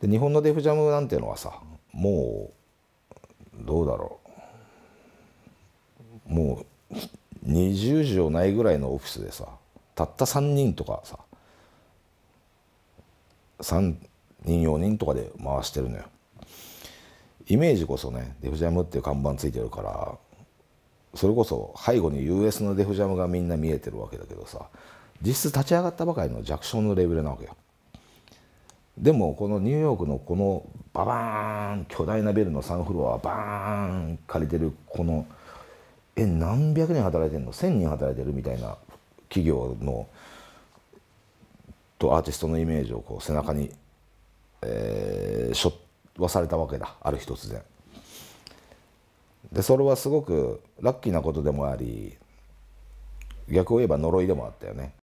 で日本のデフジャムなんていうのはさもうどうだろうもう20畳ないぐらいのオフィスでさたった3人とかさ3人4人とかで回してるのよ。イメージこそねデフジャムっていう看板ついてるからそれこそ背後に US のデフジャムがみんな見えてるわけだけどさ実質立ち上がったばかりの弱小のレベルなわけよ。でもこのニューヨークのこのババーン巨大なビルの3フロアバーン借りてるこのえ何百人働いてるの1,000人働いてるみたいな企業のとアーティストのイメージをこう背中に、えー、しょわされたわけだある日突然。でそれはすごくラッキーなことでもあり逆を言えば呪いでもあったよね。